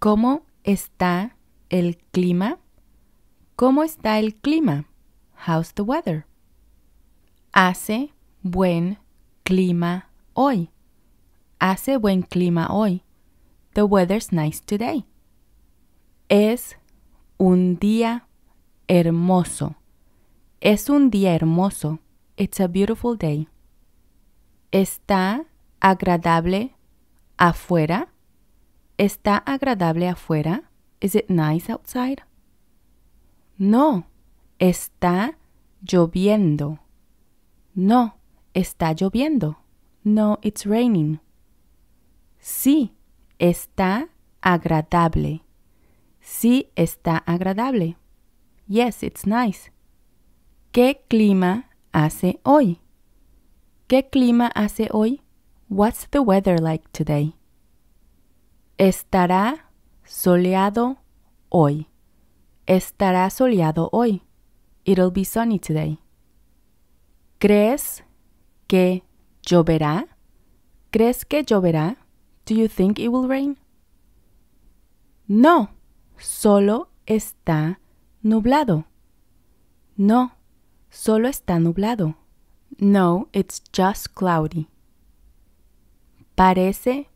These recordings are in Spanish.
¿Cómo está el clima? ¿Cómo está el clima? How's the weather? Hace buen clima hoy. Hace buen clima hoy. The weather's nice today. Es un día hermoso. Es un día hermoso. It's a beautiful day. Está agradable afuera. ¿Está agradable afuera? Is it nice outside? No, está lloviendo. No, está lloviendo. No, it's raining. Sí, está agradable. Sí, está agradable. Yes, it's nice. ¿Qué clima hace hoy? ¿Qué clima hace hoy? What's the weather like today? Estará soleado hoy. Estará soleado hoy. It'll be sunny today. ¿Crees que lloverá? ¿Crees que lloverá? Do you think it will rain? No, solo está nublado. No, solo está nublado. No, it's just cloudy. Parece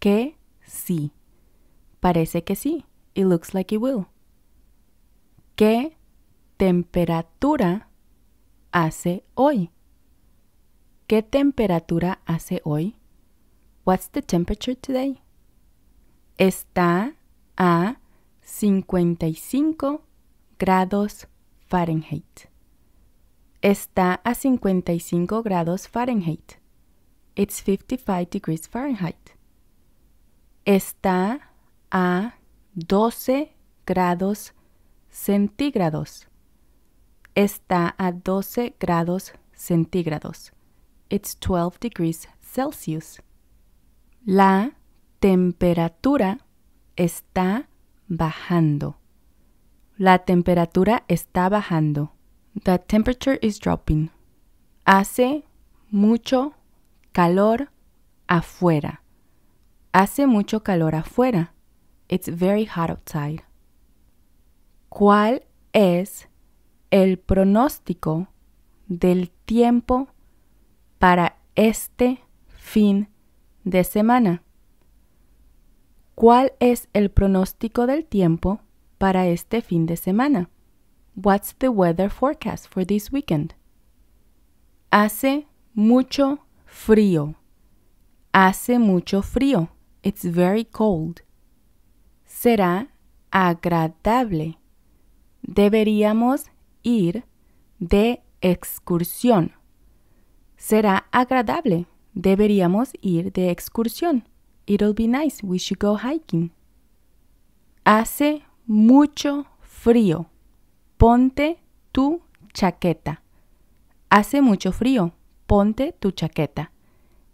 que sí. Parece que sí. It looks like it will. ¿Qué temperatura hace hoy? ¿Qué temperatura hace hoy? What's the temperature today? Está a 55 grados Fahrenheit. Está a 55 grados Fahrenheit. It's 55 degrees Fahrenheit está a 12 grados centígrados. Está a 12 grados centígrados. It's 12 degrees Celsius. La temperatura está bajando. La temperatura está bajando. The temperature is dropping. Hace mucho calor afuera. Hace mucho calor afuera. It's very hot outside. ¿Cuál es el pronóstico del tiempo para este fin de semana? ¿Cuál es el pronóstico del tiempo para este fin de semana? What's the weather forecast for this weekend? Hace mucho frío. Hace mucho frío. It's very cold. Será agradable. Deberíamos ir de excursión. Será agradable. Deberíamos ir de excursión. It'll be nice. We should go hiking. Hace mucho frío. Ponte tu chaqueta. Hace mucho frío. Ponte tu chaqueta.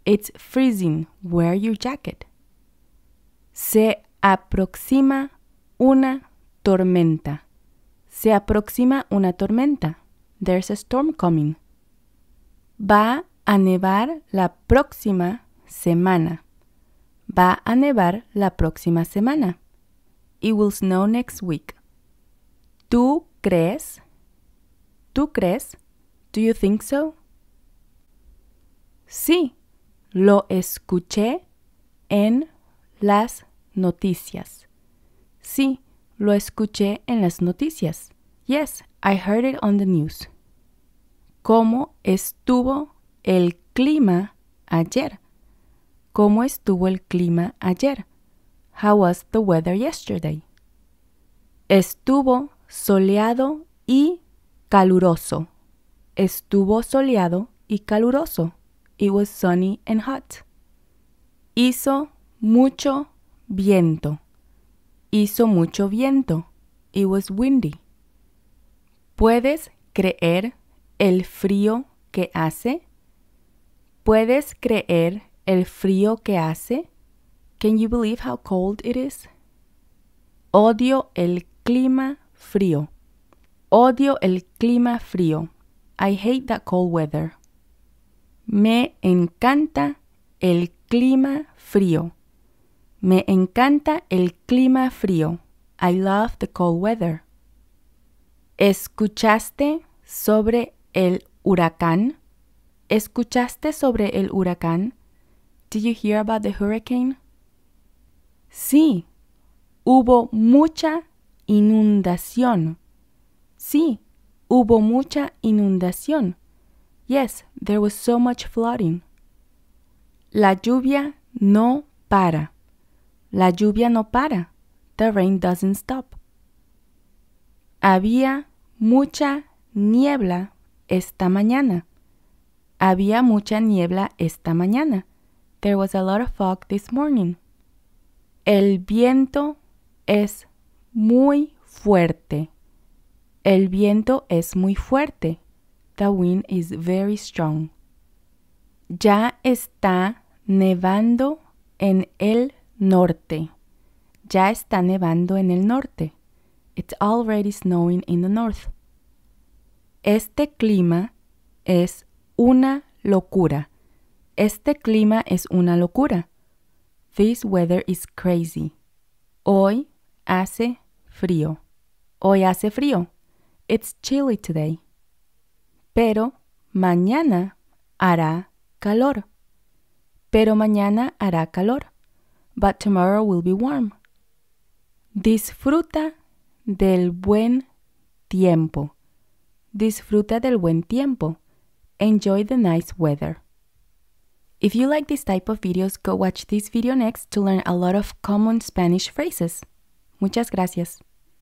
It's freezing. Wear your jacket. Se aproxima una tormenta. Se aproxima una tormenta. There's a storm coming. Va a nevar la próxima semana. Va a nevar la próxima semana. It will snow next week. ¿Tú crees? ¿Tú crees? Do you think so? Sí, lo escuché en las noticias. Sí, lo escuché en las noticias. Yes, I heard it on the news. ¿Cómo estuvo el clima ayer? ¿Cómo estuvo el clima ayer? How was the weather yesterday? Estuvo soleado y caluroso. Estuvo soleado y caluroso. It was sunny and hot. Hizo mucho viento. Hizo mucho viento. It was windy. ¿Puedes creer el frío que hace? ¿Puedes creer el frío que hace? Can you believe how cold it is? Odio el clima frío. Odio el clima frío. I hate that cold weather. Me encanta el clima frío. Me encanta el clima frío. I love the cold weather. ¿Escuchaste sobre el huracán? ¿Escuchaste sobre el huracán? Did you hear about the hurricane? Sí, hubo mucha inundación. Sí, hubo mucha inundación. Yes, there was so much flooding. La lluvia no para. La lluvia no para. The rain doesn't stop. Había mucha niebla esta mañana. Había mucha niebla esta mañana. There was a lot of fog this morning. El viento es muy fuerte. El viento es muy fuerte. The wind is very strong. Ya está nevando en el Norte. Ya está nevando en el norte. It's already snowing in the north. Este clima es una locura. Este clima es una locura. This weather is crazy. Hoy hace frío. Hoy hace frío. It's chilly today. Pero mañana hará calor. Pero mañana hará calor. but tomorrow will be warm. Disfruta del buen tiempo. Disfruta del buen tiempo. Enjoy the nice weather. If you like this type of videos, go watch this video next to learn a lot of common Spanish phrases. Muchas gracias.